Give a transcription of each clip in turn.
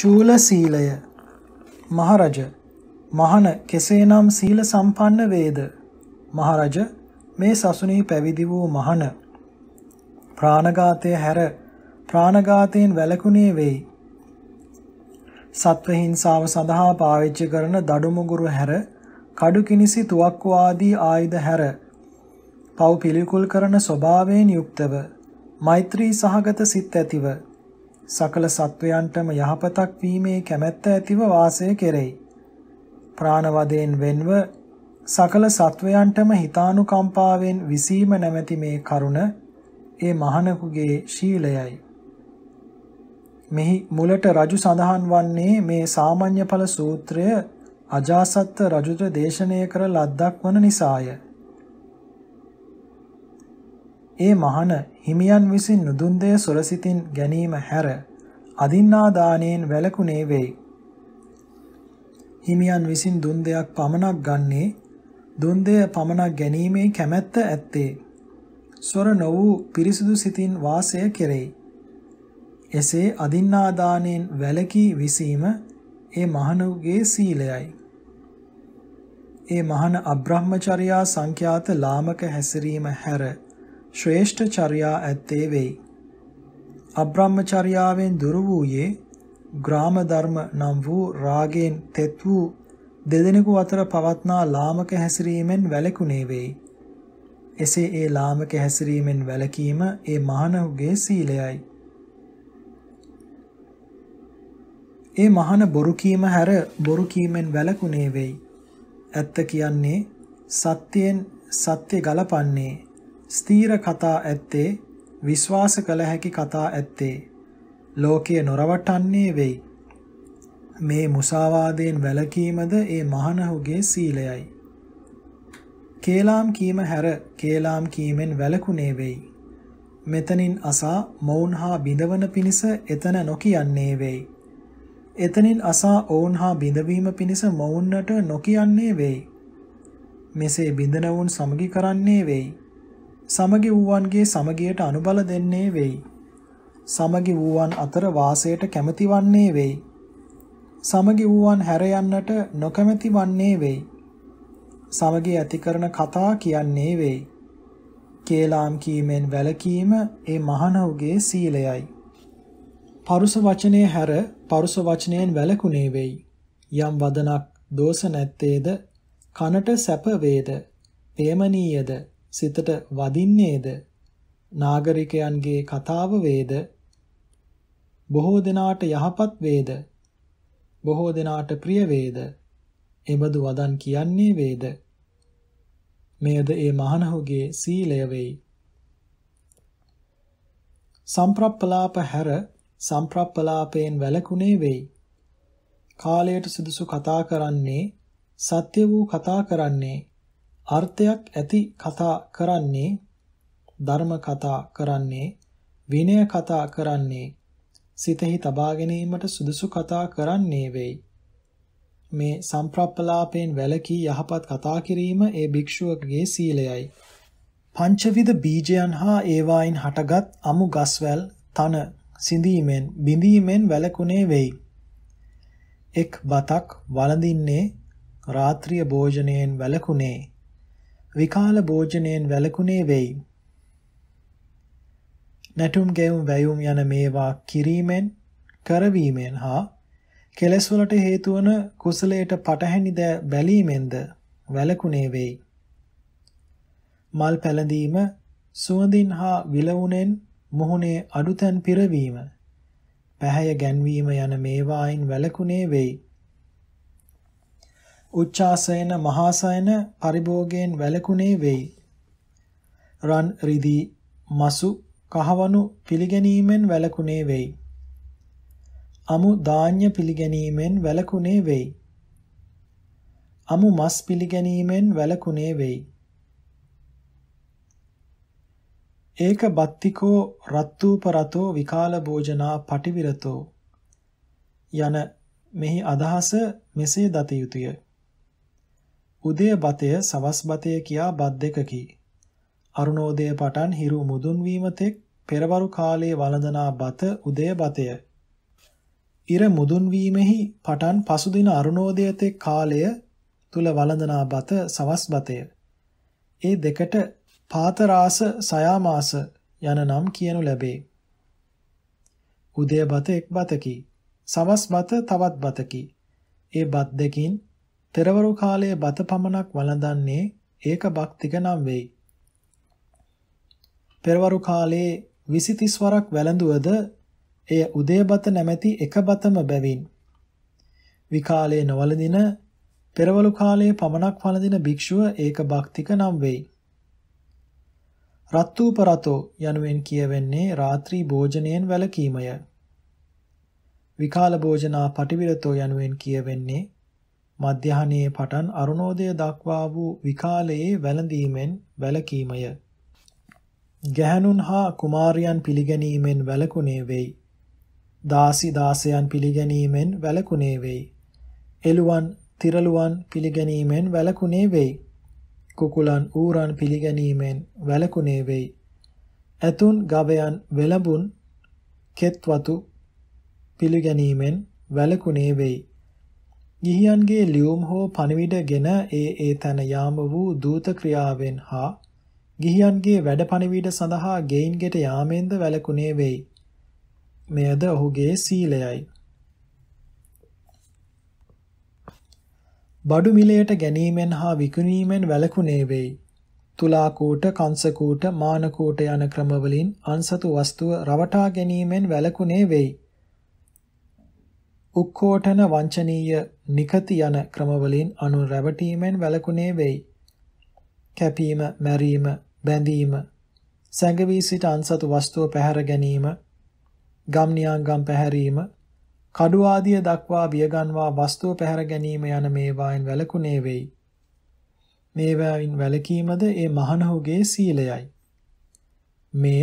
චූල සීලය මහරජ මහන කෙසේනම් සීල සම්පන්න වේද මහරජ මේ සසුනේ පැවිදි වූ මහන ප්‍රාණඝාතය හැර ප්‍රාණඝාතයෙන් වැළකුණේ වෙයි සත්ව හිංසාව සඳහා පාවිච්චි කරන දඩු මුගුරු හැර කඩු කිනිසි තුවක්කු ආදී ආයුධ හැර පව් පිළිකුල් කරන ස්වභාවයෙන් යුක්තව මෛත්‍රී සහගත සිත් ඇතිව සකල සත්වයන්ටම යහපතක් වීමේ කැමැත්ත ඇතිව වාසය කෙරෙයි. ප්‍රාණවදයෙන් වෙන්ව සකල සත්වයන්ටම හිතානුකම්පාවෙන් විසීම නැමැති මේ කරුණ ඒ මහණකුගේ ශීලයයි. මෙහි මුලට රජු සඳහන් වන්නේ මේ සාමාන්‍ය ඵල සූත්‍රය අජාසත් රජුට දේශනය කර ලද්දක් වන නිසාය. ඒ මහන හිමියන් විසින් නුදුන් දෙය සොරසිතින් ගැනීම හැර අදින්නා දාණයෙන් වැළකුණේ වෙයි. හිමියන් විසින් දුන් දෙයක් පමණක් ගන්නේ දුන් දෙය පමණක් ගැනීමේ කැමැත්ත ඇත්තේ. සොර නො වූ පිරිසුදු සිතින් වාසය කෙරෙයි. එසේ අදින්නා දාණයෙන් වැළකී විසීම ඒ මහණුගේ සීලයයි. ඒ මහන අබ්‍රහ්මචර්යා සංඛ්‍යාත ලාමක හැසිරීම හැර ශ්‍රේෂ්ඨ චර්යා ඇත්තේ වෙයි. අබ්‍රහ්මචර්යාවෙන් දුරු වූයේ ග්‍රාම ධර්ම නම් වූ රාගයෙන් තෙත් වූ දෙදෙනෙකු අතර පවත්නා ලාමක හැසිරීමෙන් වැළකුණේ වෙයි. එසේ ඒ ලාමක හැසිරීමෙන් වැළකීම ඒ මහණුගේ සීලයයි. ඒ මහණ බොරු කීම හැර බොරු කීමෙන් වැළකුණේ වෙයි. ඇත්ත කියන්නේ සත්‍යයෙන් සත්‍ය ගලපන්නේ ස්ථීර කතා ඇත්තේ විශ්වාස කළ හැකි කතා ඇත්තේ ලෝකයේ නොරවටන්නේ වෙයි. මේ මුසාවාදයෙන් වැළකීමද ඒ මහණහුගේ සීලයයි. කේලාම් කීම හැර කේලාම් කීමෙන් වැළකුණේ වෙයි. මෙතනින් අසා මවුන් හා බිඳවන පිණිස එතන නොකියන්නේ වෙයි. එතනින් අසා ඔවුන් හා බිඳවීම පිණිස මවුන්නට නොකියන්නේ වෙයි. මෙසේ බිඳනවුන් සමගි කරන්නේ වෙයි. සමගි වූවන්ගේ සමගියට අනුබල දෙන්නේ වෙයි. සමගි වූවන් අතර වාසයට කැමති වන්නේ වෙයි. සමගි වූවන් හැර යන්නට නොකමැති වන්නේ වෙයි. සමගි ඇති කරන කතා කියන්නේ වෙයි. කේලාම් කීමෙන් වැළකීම ඒ මහණවගේ සීලයයි. පරුස වචනේ හැර පරුස වචනයෙන් වැළකුණේ වෙයි. යම් වදනක් දෝෂ නැත්තේද කනට සැප වේද ප්‍රේමණීයද සිතට වදින්නේද නාගරිකයන්ගේ කතාව වේද බොහෝ දෙනාට යහපත් වේද බොහෝ දෙනාට ප්‍රිය වේද එබඳු වදන් කියන්නේ වේද මෙයද ඒ මහණහුගේ සීලය වෙයි සම්ප්‍රප්පලාප හැර සම්ප්‍රප්පලාපයෙන් වැළකුණේ වෙයි කාලයට සුදුසු කතා කරන්නේ සත්‍ය වූ කතා කරන්නේ අර්ථයක් ඇති කතා කරන්නේ ධර්ම කතා කරන්නේ විනය කතා කරන්නේ සිතෙහි තබා ගැනීමට සුදුසු කතා කරන්නේ වෙයි මේ සම්ප්‍රප්පලාපයෙන් වැළකී යහපත් කතා කිරීම ඒ භික්ෂුවකගේ සීලයයි පංචවිධ බීජයන් හා ඒවායින් හටගත් අමු ගස්වැල් තන සිඳීමෙන් බිඳීමෙන් වැළකුණේ වෙයි. එක් බතක් වළඳින්නේ රාත්‍රිය භෝජනයෙන් වැළකුණේ විකාල භෝජනයෙන් වැළකුණේ වෙයි. නැටුම් ගැයුම් වැයුම් යන මේවා කිරීමෙන් කරවීමෙන් හා කෙලෙස් වලට හේතු වන කුසලයට පටහැනි ද බැලීමෙන්ද වැළකුණේ වෙයි. මල් පැලඳීම සුවඳින් හා විලවුණෙන් මුහුණේ අඩුතැන් පිරවීම පැහැය ගැන්වීම යන මේවායින් වැළකුණේ වෙයි. උච්චාසයන මහාසයන පරිභෝගයෙන් වැළකුණේ වෙයි. රන් රිදී මසු කහවණු පිළිගැනීමෙන් වැළකුණේ වෙයි. අමු ධාන්‍ය පිළිගැනීමෙන් වැළකුණේ වෙයි. අමු මස් පිළිගැනීමෙන් වැළකුණේ වෙයි. ඒක බත්තිකෝ රත්තුපරතෝ විකාල භෝජනා පටිවිරතෝ යන මෙහි අදහස මෙසේ දත යුතුය. උදය බතය සවස් බතය කියා බත් දෙකකි. අරුණෝදය පටන් හිරු මුදුන් වීම තෙක් පෙරවරු කාලයේ වළඳනා බත උදය බතය. ඉර මුදුන් වීමෙහි පටන් පසුදින අරුණෝදය තෙක් කාලය තුල වළඳනා බත සවස් බතය. ඒ දෙකට පාතරාස සයාමාස යන නම් කියනු ලැබේ. උදය බත එක් බතකි. සවස් බත තවත් බතකි. ඒ බත් දෙකින් තෙරවරු කාලයේ බත පමණක් වළඳන්නේ ඒක භක්තික නම් වෙයි. පෙරවරු කාලයේ 20 වරක් වැළඳුවද එය උදේබත නැමැති එක බතම බැවින් විකාලයේ නොවලදින පෙරවලු කාලයේ පමණක් වළඳින භික්ෂුව ඒක භක්තික නම් වෙයි. රත්ූප රතෝ යනුවෙන් කියවෙන්නේ රාත්‍රී භෝජනයෙන් වැළකීමය. විකාල භෝජනා පටිවිරතෝ යනුවෙන් කියවෙන්නේ මධ්‍යහනයේ පටන් අරුණෝදය දක්වා වූ විකාලයේ වැළඳීමෙන් වැළකීමය. ගැහැණුන් හා කුමාරයන් පිළිගැනීමෙන් වැළකුණේ වෙයි. දාසි දාසයන් පිළිගැනීමෙන් වැළකුණේ වෙයි. එළුවන් තිරළුවන් පිළිගැනීමෙන් වැළකුණේ වෙයි. කුකුලන් ඌරන් පිළිගැනීමෙන් වැළකුණේ වෙයි. ඇතුන් ගවයන් වෙළඹුන් කෙත්වතු පිළිගැනීමෙන් වැළකුණේ වෙයි. ගිහියන්ගේ ලියුම් හෝ පණිවිඩගෙන ඒ ඒ තැන යාම වූ දූත ක්‍රියාවෙන් හා ගිහියන්ගේ වැඩ පණිවිඩ සඳහා ගෙයින් ගෙට යාමෙන්ද වැළකුණේ වෙයි. මෙයද ඔහුගේ සීලයයි. බඩු මිලයට ගැනීමෙන් හා විකුණීමෙන් වැළකුණේ වෙයි. තුලා කූට, කංශ කූට, මාන කූට යන ක්‍රමවලින් අන්සතු වස්තුව රවටා ගැනීමෙන් වැළකුණේ වෙයි. උක්කෝටන වංචනීය නිකති යන ක්‍රමවලින් අනු රැවටීමෙන් වැළකුණේ වෙයි. කැපීම, මැරීම, බැඳීම, සැඟවී සිට අන්සතු වස්තුව පැහැර ගැනීම, ගම් නියංගම් පැහැරීම, කඩු ආදිය දක්වා බියගන්වා වස්තුව පැහැර ගැනීම යන මේවායින් වැළකුණේ වෙයි. මේවායින් වැළකීමද ඒ මහණහුගේ සීලයයි. මේ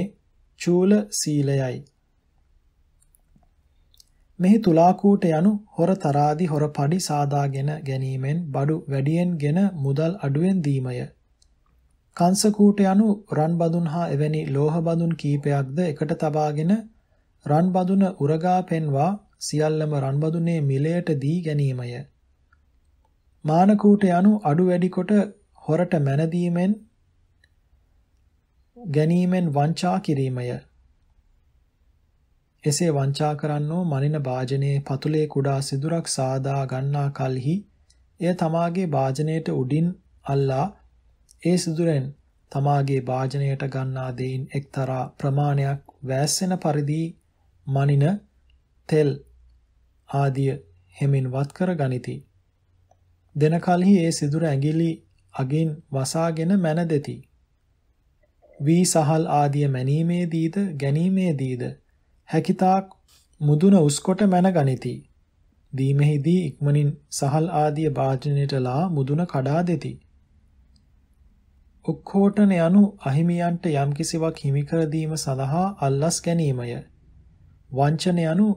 චූල සීලයයි. මෙහි තුලාකූට යනු හොර තරාදි හොර පඩි සාදාගෙන ගැනීමෙන් බඩු වැඩියෙන්ගෙන මුදල් අඩුවෙන් දීමය. කංසකූට යනු රන්බදුන් හා එවැනි ලෝහබදුන් කීපයක්ද එකට තබාගෙන රන්බදුන උරගා පෙන්වා සියල්ලම රන්බදුනේ මිලයට දී ගැනීමය. මානකූට යනු අඩු වැඩිකොට හොරට මැනදීමෙන් ගැනීමෙන් වංචා කිරීමය. එසේ වංචා කරන්නෝ මනින වාජනයේ පතුලේ කුඩා සිදුරක් සාදා ගන්නා කලෙහි එය තමාගේ වාජනයට උඩින් අල්ලා ඒ සිදුරෙන් තමාගේ වාජනයට ගන්නා දෙයින් එක්තරා ප්‍රමාණයක් වැස්සෙන පරිදි මනින තෙල් ආදිය හෙමින් වත් කර ගනිති. දෙන කලෙහි ඒ සිදුර ඇඟිලි අගින් වසාගෙන මැන දෙති. වී සහල් ආදිය මැනීමේදීද ගැනීමේදීද හැකිතාක් මුදුන උස්කොට මැන ගනිති. දීමෙහිදී ඉක්මනින් සහල් ආදිය භාජනයටලා මුදුන කඩා දෙති. උක්කෝටන යනු අහිමියන්ට යම්කිසිවක් හිමිකර දීම සඳහා අල්ලස් ගැනීමය. වංචන යනු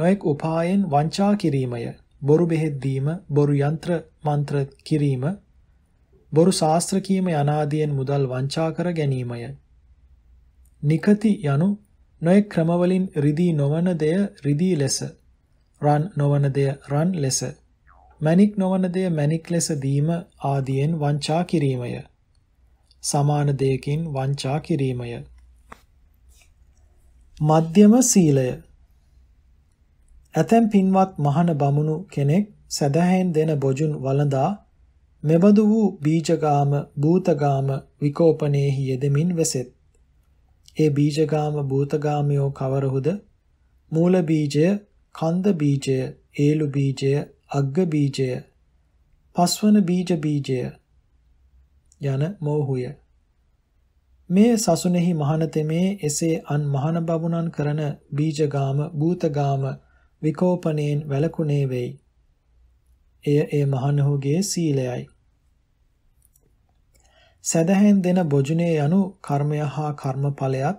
නොයෙක් උපායෙන් වංචා කිරීමය. බොරු බෙහෙත් දීම, බොරු යంత్ర මන්ත්‍ර කිරීම, බොරු ශාස්ත්‍ර කීම යනාදීන් මුදල් වංචා කර ගැනීමය. නිකති යනු නොයෙක් ක්‍රමවලින් රිදී නොවන දෙය රිදී ලෙස රන් නොවන දෙය රන් ලෙස මැණික් නොවන දෙය මැණික් ලෙස දීම ආදීන් වංචා කිරීමය සමාන දෙයකින් වංචා කිරීමය මධ්‍යම සීලය ඇතැම් පින්වත් මහන බමුණු කෙනෙක් සැදැහැයෙන් දෙන බොජුන් වළඳා මෙබඳු වූ බීජගාම භූතගාම විකෝපනයෙහි යෙදෙමින් වෙසෙත් ඒ බීජගාම භූතගාමයෝ කවරහුද? මූල බීජය, කන්ද බීජය, ඒලු බීජය, අග්ග බීජය, පස්වන බීජ බීජය යන මෝහුය. මේ සසුනේහි මහානතෙමේ එසේ අන් මහාන බබුණන් කරන බීජගාම භූතගාම විකෝපණයෙන් වැළකුණේ වෙයි. එය ඒ මහානහුගේ සීලයයි. සැදැහැන් දෙන බොජුනේ යනු කර්මය හා කර්මඵලයත්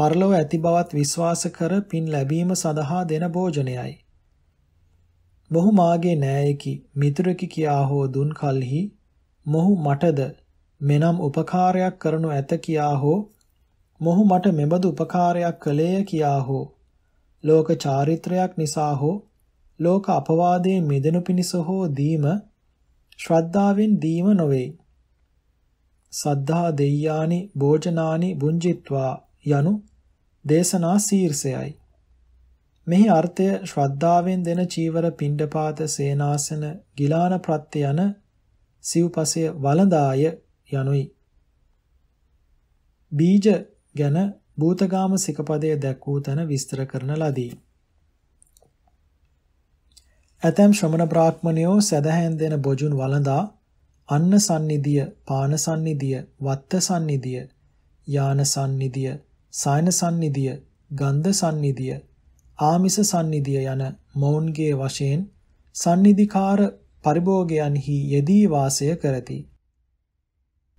පරලොව ඇති බවත් විශ්වාස කර පින් ලැබීම සඳහා දෙන භෝජනයයි. මොහු මාගේ නෑයෙකි මිතුරෙකි කියා හෝ දුන් කල්හි මොහු මටද මෙනම් උපකාරයක් කරනු ඇත කියා හෝ මොහු මට මෙබඳු උපකාරයක් කළේය කියා හෝ ලෝක චාරිත්‍රයක් නිසා හෝ ලෝක අපවාදයෙන් මිදෙනු පිණිස හෝ දීම ශ්‍රද්ධාවෙන් දීම නොවේ. සද්ධා දෙය්‍යානි භෝජනානි බුංජිත්වා යනු දේශනා ශීර්ෂයයි. මෙහි අර්ථය ශ්‍රද්ධාවෙන් දෙන චීවර පිණ්ඩපාත සේනාසන ගිලාන ප්‍රත්‍ය යන සිව්පසය වළඳාය යනුයි. බීජ ගැන භූතගාම සිකපදය දැක්වූ තැන විස්තර කරන ලදී. ඇතැම් ශ්‍රමණ බ්‍රාහ්මණයෝ සැදැහැන් දෙන බොජුන් වළඳා අන්න සන්නිධිය, පාන සන්නිධිය, වත්ත සන්නිධිය, යාන සන්නිධිය, සායන සන්නිධිය, ගන්ධ සන්නිධිය, ආමිස සන්නිධිය යන මොවුන්ගේ වශයෙන් සන්නිධිකාර පරිභෝගයන්හි යෙදී වාසය කරති.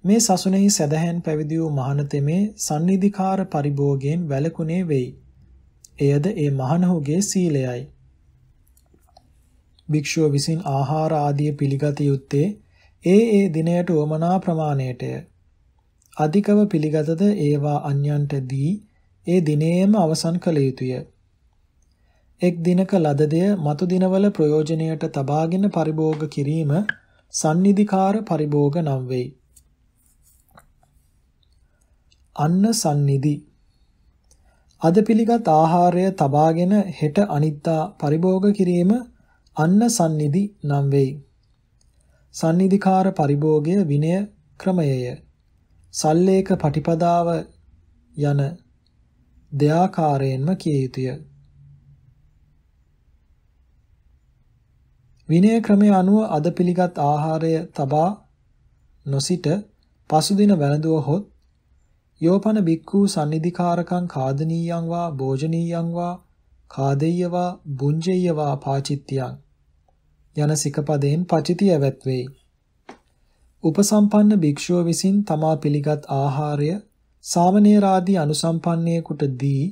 මේ සසුනේහි සදහැන් පැවිදි වූ මහණතෙමේ සන්නිධිකාර පරිභෝගයෙන් වැළකුණේ වෙයි. එයද ඒ මහණහුගේ සීලයයි. භික්ෂුව විසින් ආහාර ආදිය පිළිගත යුත්තේ ඒ ඒ දිනයට වමනා ප්‍රමාණයටය. අධිකව පිළිගතද ඒවා අන්‍යන්ට දී ඒ දිනේම අවසන් කළ යුතුය. එක් දිනක ලද දෙය මතු දිනවල ප්‍රයෝජනයට තබාගෙන පරිභෝග කිරීම sannidhikara පරිභෝග නම් වෙයි. අන්න sannidhi අද පිළිගත් ආහාරය තබාගෙන හෙට අනිද්දා පරිභෝග කිරීම අන්න sannidhi නම් වෙයි. සන්නිධිකාර පරිභෝගය විනය ක්‍රමයය. සල්ලේක පටිපදාව යන දෙආකාරයෙන්ම කිය යුතුය. විනය ක්‍රමය අනුව අද පිළිගත් ආහාරය තබා නොසිට පසුදින වැළඳුව හොත් යෝපන බික්කු සන්නිධිකාරකං කාදනීයං වා භෝජනීයං වා කාදෙය්‍යවා බුංජෙය්‍යවා පාචිත්‍යං යන සිකපදයෙන් පචිතිය වැත්වෙයි. උපසම්පන්න භික්ෂුව විසින් තමා පිළිගත් ආහාරය සාමණේරාදී අනුසම්පන්නයෙකුට දී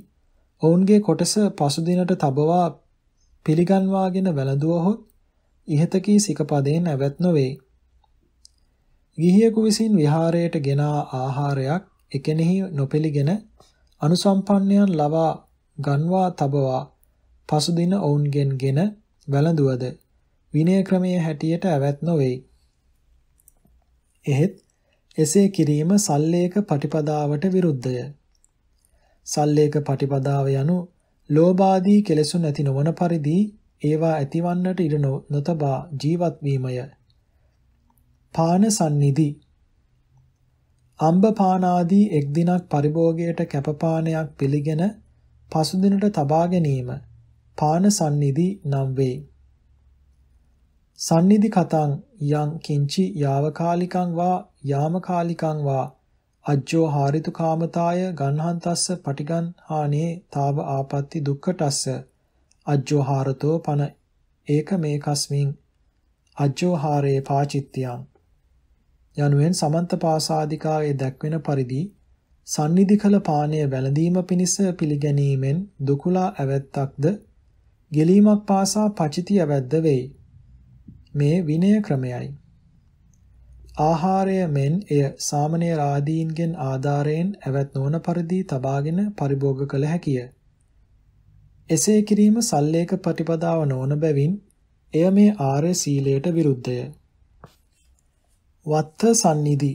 ඔවුන්ගේ කොටස පසුදිනට තබවා පිළිගන්වාගෙන වැළඳුවහොත් ඉහතකී සිකපදයෙන් ඇවැත් නොවේ. ගිහියෙකු විසින් විහාරයට ගෙනා ආහාරයක් එකෙනෙහි නොපිළිගෙන අනුසම්පන්නයන් ලවා ගන්වා තබවා පසුදින ඔවුන්ගෙන්ගෙන වැළඳුවද විනය ක්‍රමයේ හැටියට ඇවැත් නොවේ. එහෙත් එසේ කිරීම සල්ලේක පටිපදාවට විරුද්ධය. සල්ලේක පටිපදාව යනු ලෝභාදී කෙලෙසුන් ඇති නොවන පරිදි ඒවා ඇතිවන්නට ඉඩ නොතබා ජීවත් වීමය. පාන sannidhi අම්බ පානාදී එක් දිනක් පරිභෝගයට කැපපානයක් පිළිගෙන පසු දිනට තබා ගැනීම පාන sannidhi නම් වේ. සන්නිධි කතං යං කිංචි යාවකාලිකං වා යාමකාලිකං වා අජ්ජෝ හාරිතු කාමතාය ගන්හන්තස්ස පටිගන් හානේ තාව ආපatti දුක්ඛටස්ස අජ්ජෝ හාරතෝ පන ඒක මේකස්මින් අජ්ජෝ හාරේ පාචිත්‍යං යනුවෙන් සමන්ත පාසාదికාවේ දැක්වෙන පරිදි සන්නිධි කළ පානය වැළඳීම පිණිස පිළිගැනීමෙන් දුකුලා ඇවැත්තක්ද ගෙලීමක් පාසා පචිති ඇවැද්ද වෙයි මේ විනය ක්‍රමයයි. ආහාරය මෙන් එය සාමණේර ආදීන්ගෙන් ආධාරයෙන් ඇවත් නොවන පරිදි තබාගෙන පරිභෝග කළ හැකිය. එසේ කිරීම සල්ලේක ප්‍රතිපදාව නොවන බැවින් එය මේ ආර්ය සීලයට විරුද්ධය. වත්ත සන්නිදි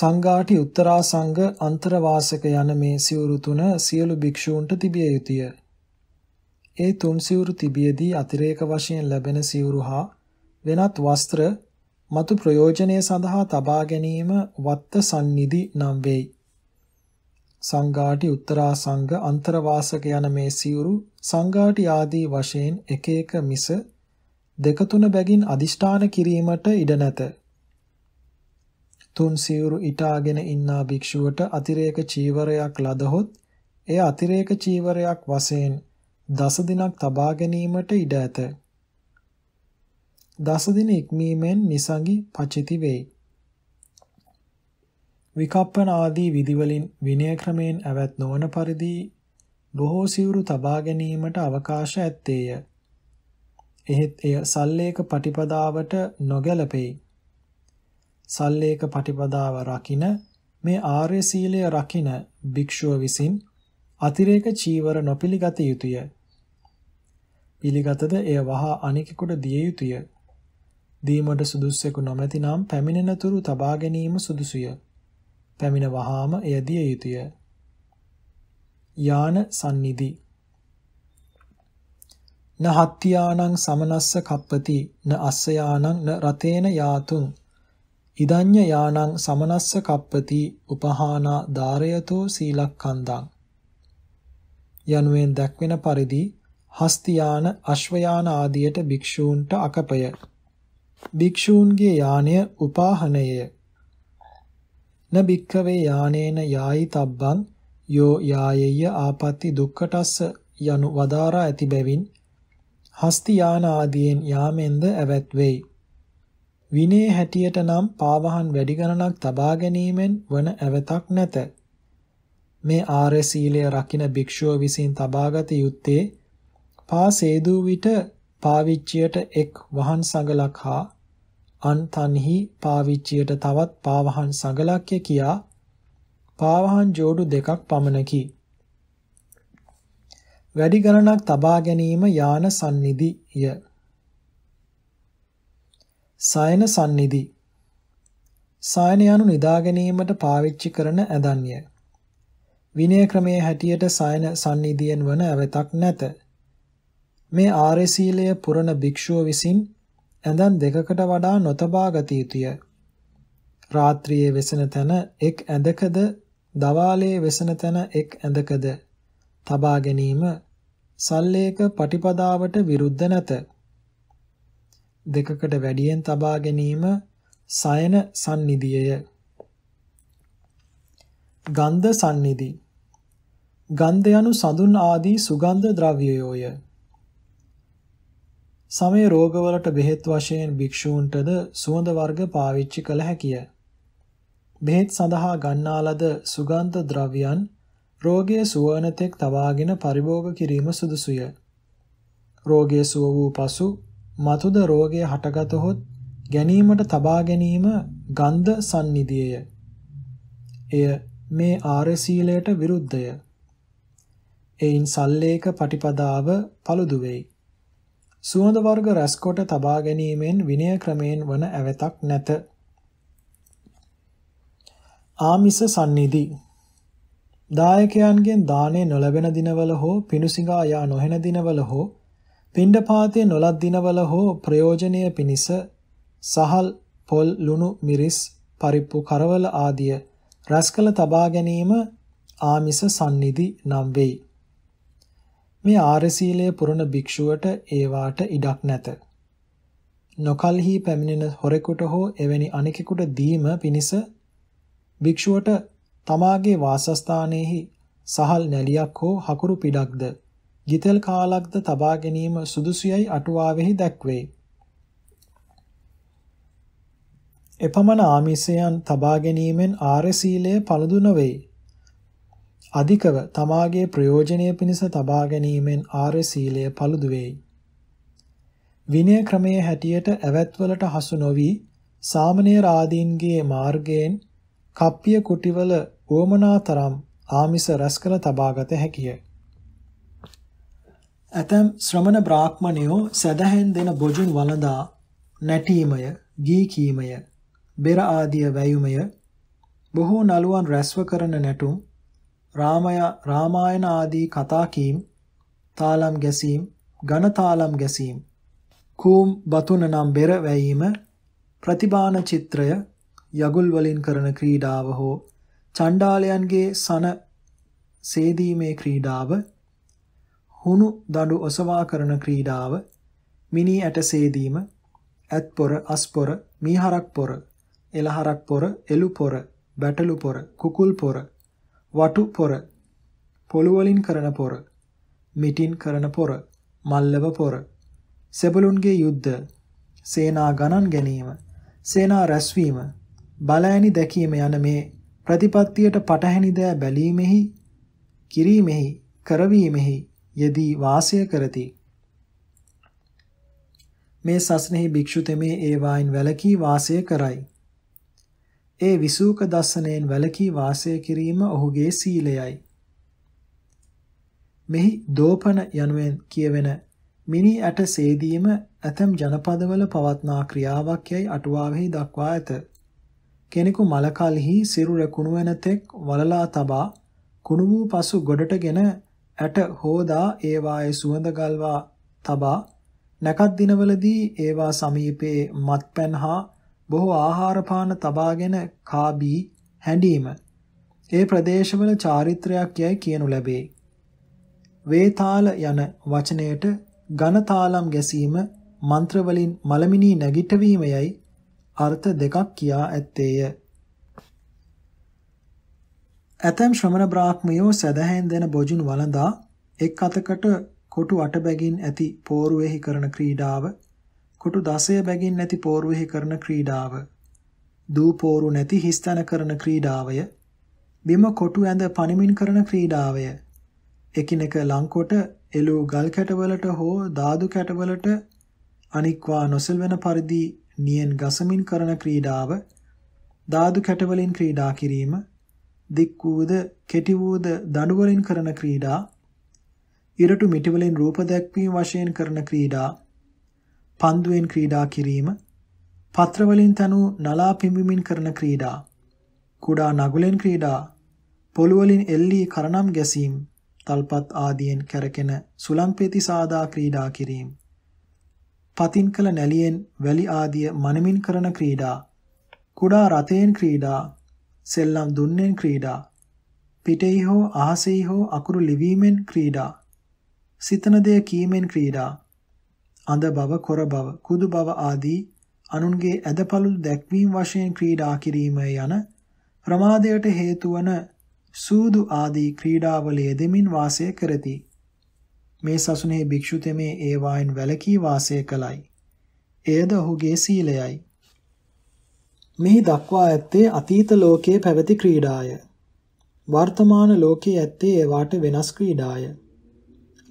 සංඝාටි උත්තරා සංඝ අන්තරවාසක යන මේ සිවුරු තුන සියලු භික්ෂූන්ට තිබිය යුතුය. ඒ තුන් සිවුරු තිබියදී අතිරේක වශයෙන් ලැබෙන සිවුරු හා වෙනත් වස්ත්‍ර මතු ප්‍රයෝජනය සඳහා තබා ගැනීම වත්ත sannidhi නම් වෙයි. සංඝාටි උත්තරා සංඝ අන්තරවාසක යන මේ සිවුරු සංඝාටි ආදී වශයෙන් එක එක මිස දෙක තුන බැගින් අදිෂ්ඨාන කිරීමට ඉඩ නැත. තුන් සිවුරු ඊටාගෙන ඉන්නා භික්ෂුවට අතිරේක චීවරයක් ලදහොත් එය අතිරේක චීවරයක් වශයෙන් දස දිනක් තබා ගැනීමට ඉඩ ඇත. දස දින ඉක්මීමෙන් නිසඟි පචිති වේ. විකප්පන ආදී විධිවලින් විනය ක්‍රමයෙන් ඇවත් නොවන පරිදි බොහෝ සිවුරු තබා ගැනීමට අවකාශ ඇත්තේය. එහෙත් එය සල්ලේක පටිපදාවට නොගැලපෙයි. සල්ලේක පටිපදාව රකින මේ ආර්ය සීලය රකින භික්ෂුව විසින් අතිරේක චීවර නොපිළිගත යුතුය. පිළිගතද එය වහා අනිකෙකුට දිය යුතුය. දීමට සුදුස්සෙකු නොමැතිනම් පැමිණෙන තුරු තබා ගැනීම සුදුසුය. පැමිණ වහාම එය දිය යුතුය. යාන සම්නිදි නහත්ත්‍යානං සමනස්ස කප්පති න අස්සයානං න රතේන යාතුං ඉදඤ්ඤ යානං සමනස්ස කප්පති උපහානා ධාරයතෝ සීලක්ඛන්දං යනුවෙන් දැක්වෙන පරිදි හස්තියාන අශ්වයාන ආදියට භික්ෂූන්ට අකපය. භික්ෂූන්ගේ යානය උපාහනයය. න භික්කවේ යානේන යායි තබ්බං යෝ යායෙය්‍ය ආපත්‍ති දුක්කටස්ස යනු වදාරා ඇති බැවින් හස්ති යාන ආදීන් යාමෙන්ද ඇවැත් වෙයි. විනේ හැටියට නම් පාවහන් වැඩි ගණනක් තබා ගැනීමෙන් වන ඇවතක් නැත. මේ ආර්ය සීලය රකින භික්ෂුව විසින් තබාගත යුත්තේ පා සේදූ විට පාවිච්චියට එක් වහන් සඟලක් හා අන් තන්හි පාවිච්චියට තවත් පාවහන් සඟලක්ය කියා පාවහන් ජෝඩු දෙකක් පමණකි. වැඩි ගණනක් තබා ගැනීම යාන සන්නිධිය. සයන සන්නිධි. සයන යනු නිදා ගැනීමට පාවිච්චි කරන ඇඳන්ය. විනය ක්‍රමයේ හැටියට සයන සන්නිධියෙන් වන ඇවතක් නැත. මේ ආර්ය සීලය පුරන භික්ෂුව විසින් ඇඳන් දෙකකට වඩා නොතබා ගත යුතුය. රාත්‍රියේ වෙසෙන තැන එක් ඇඳකද දවාලයේ වෙසෙන තැන එක් ඇඳකද තබා ගැනීම සල්ලේක පටිපදාවට විරුද්ධ නැත. දෙකකට වැඩියෙන් තබා ගැනීම සයන sannidhiye. ගන්ධ sannidhi. ගන්ධ යනු සඳුන් ආදී සුගන්ධ ද්‍රව්‍යයෝය. සමේ රෝගවලට බෙහෙත් වශයෙන් භික්ෂූන්ටද සුවඳ වර්ග පාවිච්චි කළ හැකිය. බෙහෙත් සඳහා ගන්නා ලද සුගන්ධ ද්‍රව්‍යයන් රෝගයේ සුවවන තෙක් තබාගෙන පරිභෝග කිරීම සුදුසුය. රෝගයේ සුව වූ පසු මතුද රෝගය හටගතහොත් ගැනීමට තබා ගැනීම ගන්ධ sannidhiye. එය මේ ආර්ය සීලයට විරුද්ධය. එයින් සල්ලේක පටිපදාව paludu වෙයි. සුවඳ වර්ග රැස්කොට තබා ගැනීමෙන් විනය ක්‍රමයෙන් වන ඇවතක් නැත. ආමිස sannidhi දායකයන්ගෙන් දානේ නොලැබෙන දිනවල හෝ පිණුසිඟා යා නොහෙන දිනවල හෝ පිණ්ඩපාතයේ නොලත් දිනවල හෝ ප්‍රයෝජනය පිණිස සහල් පොල් ලුණු මිරිස් පරිප්පු කරවල ආදිය රැස් කළ තබා ගැනීම ආමිස sannidhi නම් වෙයි. මේ ආර්ය සීලය පුරන භික්ෂුවට ඒවාට ඉඩක් නැත. නොකල්හි පැමිණෙන හොරෙකුට හෝ එවැනි අනෙකෙකුට දීම පිණිස භික්ෂුවට තමාගේ වාසස්ථානයේහි සහල් නැලියක් හෝ හකුරු පිටක්ද ගිතෙල් කාලක්ද තබා ගැනීම සුදුසුයයි අටුවාවෙහි දැක්වේ. එපමණ ආමිසයන් තබා ගැනීමෙන් ආර්ය සීලය පළදු නොවේ. අධිකව තමාගේ ප්‍රයෝජනය පිණිස තබා ගැනීමෙන් ආර්ය සීලය paludu වෙයි. විනය ක්‍රමයේ හැටියට ඇවැත්වලට හසු නොවි සාමණේර ආදීන්ගේ මාර්ගයෙන් කප්පිය කුටිවල ඕමනාතරම් ආමිස රැස්කල තබාගත හැකිය. ඇතම් ශ්‍රමණ බ්‍රාහ්මණයෝ සදහෙන් දෙන බොජුන් වළඳා නැටීමය, ගී කීමය, බෙර ආදිය වැයුමය බොහෝ නළුවන් රැස්ව කරන නැටුම් රාමය රාමායන ආදී කතා කීම් තාලම් ගැසීම් ඝන තාලම් ගැසීම් කූම් බතුන නම් බෙර වැයීම ප්‍රතිබාන චිත්‍රය යගුල් වලින් කරන ක්‍රීඩාව හෝ චණ්ඩාලයන්ගේ සන සේදීමේ ක්‍රීඩාව හුණු දඬු ඔසවා කරන ක්‍රීඩාව මිනි ඇට සේදීම ඇත් පොර අස් පොර මීහරක් පොර එලහරක් පොර එළු පොර බැටළු පොර කුකුල් පොර වටු පොර පොළු වලින් කරන පොර මිටින් කරන පොර මල්ලව පොර සෙබළුන්ගේ යුද්ධ සේනා ගණන් ගැනීම සේනා රැස්වීම බලෑනි දැකීම යන මේ ප්‍රතිපත්තියට පටහැනි දෑ බැලීමෙහි කිරීමෙහි කරවීමෙහි යෙදී වාසය කරති මේ සසනෙහි භික්ෂුතෙමේ ඒ වයින් වැලකී වාසය කරයි ඒ විසූක දස්සනෙන් වැළකී වාසය කිරීම ඔහුගේ සීලයයි. මෙහි දෝපන යනුවෙන් කියවෙන මිනි ඇට සේදීම ඇතම් ජනපදවල පවත්නා ක්‍රියාවක් යයි අටුවාවෙහි දක්වා ඇත. කෙනෙකු මලකල්හි සිරුර කුණු වෙන තෙක් වලලා තබා කුණු වූ පසු ගොඩටගෙන ඇට හෝදා ඒවායේ සුවඳ ගල්වා තබා නැකත් දිනවලදී ඒවා සමීපයේ මත්පැන් හා බොහෝ ආහාර පාන තබාගෙන කාබී හැඬීම ඒ ප්‍රදේශවල චාරිත්‍රයක් යයි කියනු ලැබේ. වේතාල යන වචනයට ඝනතාලම් ගැසීම මන්ත්‍ර වලින් මලමිනී නැගිටවීම යයි අර්ථ දෙකක් කියා ඇත්තේය. ඇතම් ශ්‍රමණ බ්‍රාහ්මයෝ සදහෙන් දෙන බොජුන් වළඳා එක් අතකට කොටු අටබැගින් ඇති පෝරුවේහි කරන ක්‍රීඩාව කොටු දසය බැගින් නැති පෝරුවෙහි කරන ක්‍රීඩාව දූ පෝරු නැති හිස්තන කරන ක්‍රීඩාවය බිම කොටු ඇඳ පනිමින් කරන ක්‍රීඩාවය එකිනෙක ලංකොට එළූ ගල් කැටවලට හෝ දාදු කැටවලට අනික්වා නොසෙල්වෙන පරිදි නියෙන් ගසමින් කරන ක්‍රීඩාව දාදු කැටවලින් ක්‍රීඩා කිරීම දික් වූද කෙටි වූද දඬු වලින් කරන ක්‍රීඩා ඉරටු මිටි වලින් රූප දැක්වීම වශයෙන් කරන ක්‍රීඩා පන්දුවෙන් ක්‍රීඩා කිරීම, පත්‍රවලින් තනූ නලා පිඹිමින් කරන ක්‍රීඩා, කුඩා නගුලෙන් ක්‍රීඩා, පොළු එල්ලී කරණම් ගැසීම්, තල්පත් ආදියෙන් කැරකෙන සුලම්පේති සාදා ක්‍රීඩා කිරීම. පතින් කළ නැලියෙන් වැලි ආදිය මනමින් කරන ක්‍රීඩා, කුඩා රතයෙන් ක්‍රීඩා, සෙල්ලම් දුන්නෙන් ක්‍රීඩා, පිටෙහි හෝ අහසෙහි හෝ අකුරු ලිවීමෙන් ක්‍රීඩා, සිතන දේ කීමෙන් ක්‍රීඩා, අඳ බව, කොර බව, කුදු බව ආදී අනුන්ගේ ඇදපළුළු දැක්වීම වශයෙන් ක්‍රීඩා කිරීම යන ප්‍රමාදයට හේතු වන සූදු ආදී ක්‍රීඩාවල යෙදෙමින් වාසය කරති. මේ සසුනේ භික්ෂු තෙමේ ඒ වයින් වැලකී වාසය කළයි. එයද ඔහුගේ සීලයයි. මෙහි දක්වා ඇත්තේ අතීත ලෝකයේ පැවති ක්‍රීඩාය. වර්තමාන ලෝකයේ ඇත්තේ ඒවාට වෙනස් ක්‍රීඩාය.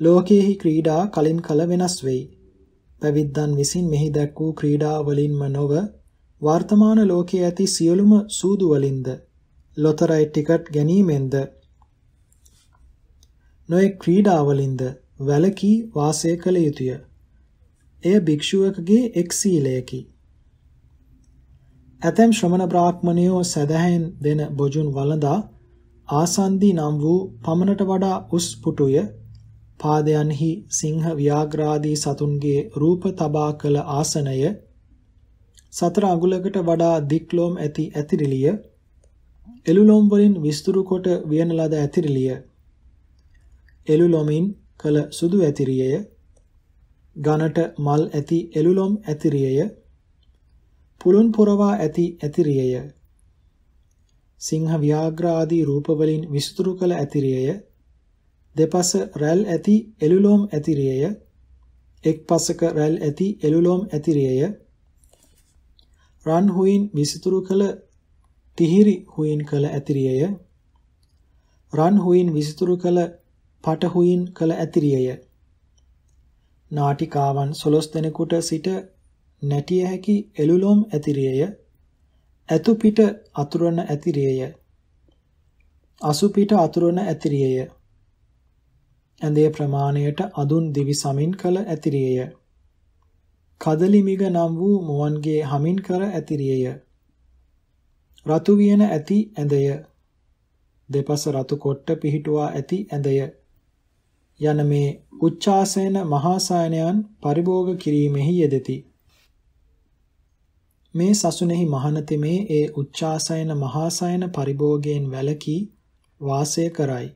ලෝකයේහි ක්‍රීඩා කලින් කල වෙනස් වෙයි. පැවිද්දන් විසින් මෙහි දැක් වූ ක්‍රීඩා වලින්ම නොව වර්තමාන ලෝකයේ ඇති සියලුම සූදු වලින්ද ලොතරැයි ටිකට් ගැනීමෙන්ද නොයෙක් ක්‍රීඩා වලින්ද වැළකී වාසය කළ යුතුය. එය භික්ෂුවකගේ එක් සීලයකි. ඇතැම් ශ්‍රමණ බ්‍රාහ්මණයෝ සදහැන් දෙන බොජුන් වළඳා ආසන්දී නම් වූ පමණට වඩා උස් පුටුය පාදයන්හි සිංහ ව්‍යාග්‍රාදී සතුන්ගේ රූප තබා කළ ආසනය සතර අඟුලකට වඩා දික්ලෝම් ඇති ඇතිරිලිය එළුලොම් වලින් විස්තර කොට වියන ලද ඇතිරිලිය එළුලොමින් කළ සුදු ඇතිරියය ඝනට මල් ඇති එළුලොම් ඇතිරියය පුලුන් පුරවා ඇති ඇතිරියය සිංහ ව්‍යාග්‍ර ආදී රූප වලින් විස්තර කළ ඇතිරියය දෙපස රැල් ඇති එළුලෝම් ඇතිරියය එක් පසක රැල් ඇති එළුලෝම් ඇතිරියය රන් හුයින් විසිතුරු කළ තිහිරි හුයින් කළ ඇතිරියය රන් හුයින් විසිතුරු කළ පට හුයින් කළ ඇතිරියය නාටිකාවන් 12 දෙනෙකුට සිට නැටිය හැකි එළුලොම් ඇතිරියය ඇතු පිට අතුරන ඇතිරියය අසු පිට අතුරන ඇතිරියය ඇඳේ ප්‍රමාණයට අදුන් දිවි සමින් කළ ඇතිරියය. කදලිමිග නම් වූ මුවන්ගේ හමින් කර ඇතිරියය. රතු වියන ඇති ඇඳය. දෙපස රතු කොට්ට පිහිටුවා ඇති ඇඳය. යන මේ උච්චාසයන මහාසයනයන් පරිභෝග කිරීමෙහි යෙදෙති. මේ සසුනේහි මහනතෙමේ ඒ උච්චාසයන මහාසයන පරිභෝගයෙන් වැළකී වාසය කරයි.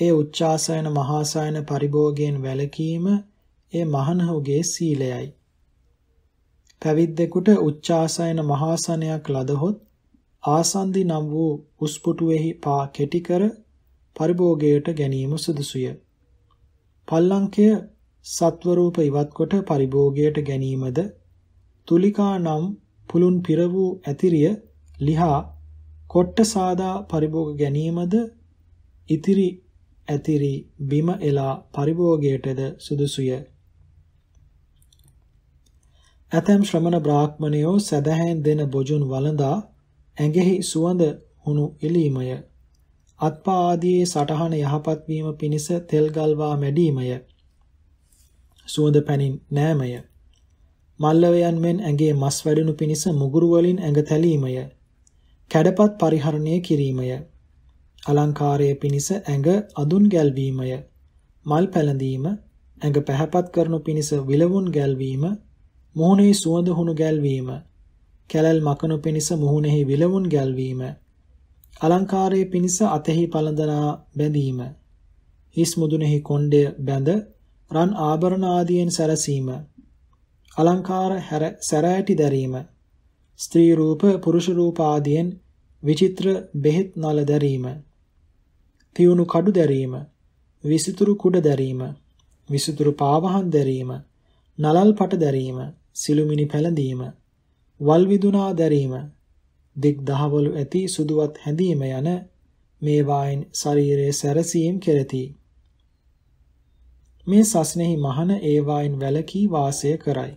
ඒ උච්චාසයන මහාසයන පරිභෝගයෙන් වැළකීම ඒ මහණහුගේ සීලයයි. පැවිද්දෙකුට උච්චාසයන මහාසනයක් ලදහොත් ආසන්දි නම් වූ උස්පුටුවේහි පා කෙටි කර පරිභෝගයට ගැනීම සුදුසුය. පල්ලංකය සත්වරූප ඉවත්කොට පරිභෝගයට ගැනීමද තුලිකා නම් පුලුන් පිර වූ ඇතිරිය ලිහා කොට්ට සාදා පරිභෝග ගැනීමද ඉතිරි ඇතිරි බිම එලා පරිභෝගයටද සුදුසුය. ඇතැම් ශ්‍රමණ බ්‍රාහ්මණයෝ සැදැහැන් දෙන බොජුන් වළඳා ඇඟෙහි සුවඳ හුණු එලීමය. අත්පා ආදී සටහන යහපත් වීම පිණිස තෙල් ගල්වා මැඩීමය. සුවඳ පැනින් නෑමය. මල්ලවයන් මෙන් ඇඟේ මස් වැඩුණු පිණිස මුගුරු වලින් ඇඟ තැලීමය. කැඩපත් පරිහරණය කිරීමය. අලංකාරය පිණිස ඇඟ අදුන් ගැල්වීමය. මල් පැලඳීම, ඇඟ පැහැපත් කරනු පිණිස විලවුන් ගැල්වීම, මුහුණෙහි සුවඳ හුණු ගැල්වීම, කැලල් මකනු පිණිස මුහුණෙහි විලවුන් ගැල්වීම, අලංකාරයේ පිණිස අතෙහි පළඳනා බැඳීම, හිස් මුදුනේහි කොණ්ඩය බැඳ රන් ආභරණ ආදියෙන් සැරසීම, අලංකාර හැර සැරෑටි දැරීම, ස්ත්‍රී රූප පුරුෂ රූප ආදියෙන් විචිත්‍ර බෙහෙත් නල දැරීම තියුණු කඩු දැරීම, විසිතුරු කුඩ දැරීම, විසිතුරු පාවහන් දැරීම, නලල් පට දැරීම, සිළුමිණි පැලඳීම, වල් විදුනා දැරීම, දික් දහවලු ඇති සුදුවත් හැඳීම යන මේවායින් ශරීරයේ සැරසීම් කෙරෙති. මේ සස්නෙහි මහන ඒවායින් වැලකී වාසය කරයි.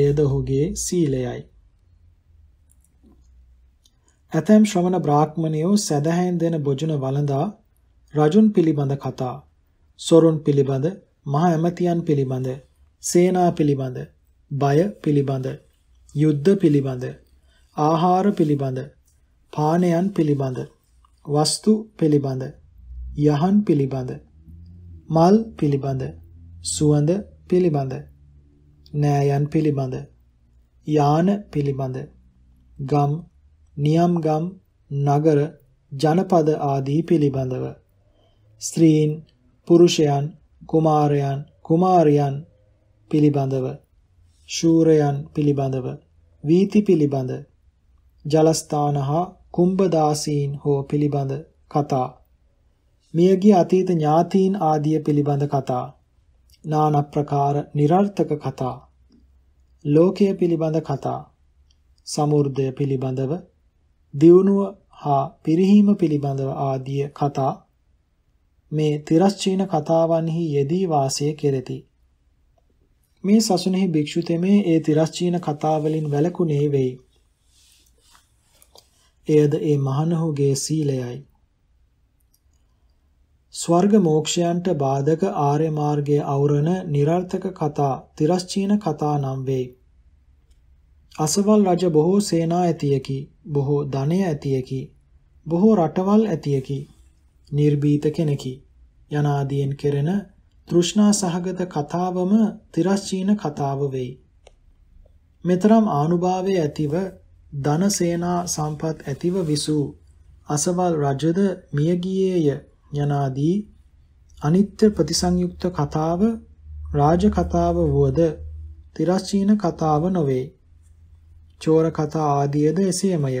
එයද ඔහුගේ සීලයයි. ඇතැම් ශ්‍රමණ බ්‍රාහ්මණයෝ සදහැන් දෙන බොජුන වළඳා රජුන් පිළිබඳ කතා සොරුන් පිළිබඳ මහ ඇමතියන් පිළිබඳ සේනා පිළිබඳ බය පිළිබඳ යුද්ධ පිළිබඳ ආහාර පිළිබඳ පානයන් පිළිබඳ වස්තු පිළිබඳ යහන් පිළිබඳ මල් පිළිබඳ සුවඳ පිළිබඳ නෑයන් පිළිබඳ යාන පිළිබඳ ගම් නියම්ගම් නගර ජනපද ආදී පිළිබඳව ස්ත්‍රීන් පුරුෂයන් කුමාරයන් කුමාරියන් පිළිබඳව ශූරයන් පිළිබඳව වීති පිළිබඳ ජලස්ථාන හා කුම්බදාසීන් හෝ පිළිබඳ කතා මියගිය අතීත ඥාතීන් ආදිය පිළිබඳ කතා නානක් ප්‍රකාර નિરර්ථක කතා ලෝකය පිළිබඳ කතා සමුර්ධය පිළිබඳව දියුණුව හා පිරිහීම පිළිබඳව ආදී කතා මේ තිරස්චීන කතාවන්හි යෙදී වාසය කෙරෙති. මේ සසුනෙහි භික්ෂු තෙමේ ඒ තිරස්චීන කතාවලින් වැළකුණේ වෙයි. එයද ඒ මහණහුගේ සීලයයි. ස්වර්ග මෝක්ෂයන්ට බාධක ආර්ය මාර්ගයේ අවරණ નિરර්ථක කතා තිරස්චීන කතා නම් වෙයි. අසවල් රජ බොහෝ සේනා ඇතියකි. බොහෝ ධනය ඇතියකි. බොහෝ රටවල් ඇතියකි. නිර්භීත කෙනෙකි. යනාදීන් කෙරෙන තෘෂ්ණා සහගත කතාවම තිරස්චීන කතාව වෙයි. මෙතරම් ආනුභාවය ඇතිව ධන සේනා සම්පත් ඇතිව විසූ අසවල් රජද මියගියේය යනාදී අනිත්‍ය ප්‍රතිසංයුක්ත කතාව රාජ කතාව වුවද තිරස්චීන කතාව නොවේ. චෝර කතා ආදියද එසේමය.